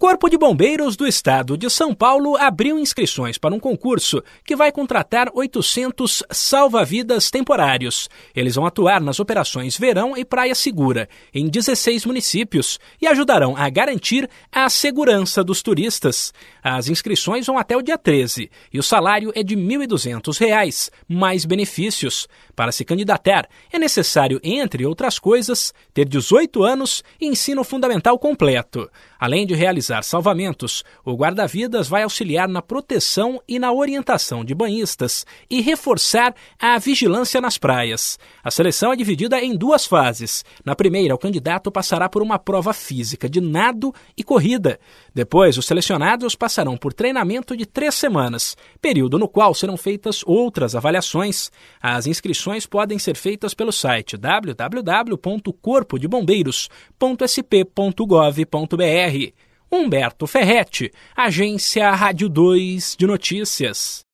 Corpo de Bombeiros do Estado de São Paulo abriu inscrições para um concurso que vai contratar 800 salva-vidas temporários. Eles vão atuar nas operações Verão e Praia Segura, em 16 municípios, e ajudarão a garantir a segurança dos turistas. As inscrições vão até o dia 13 e o salário é de R$ 1.200, mais benefícios. Para se candidatar, é necessário, entre outras coisas, ter 18 anos e ensino fundamental completo, além de realizar realizar salvamentos, o guarda-vidas vai auxiliar na proteção e na orientação de banhistas e reforçar a vigilância nas praias. A seleção é dividida em duas fases. Na primeira, o candidato passará por uma prova física de nado e corrida. Depois, os selecionados passarão por treinamento de três semanas, período no qual serão feitas outras avaliações. As inscrições podem ser feitas pelo site www.corpodobombeiros.sp.gov.br. Humberto Ferretti, Agência Rádio 2 de Notícias.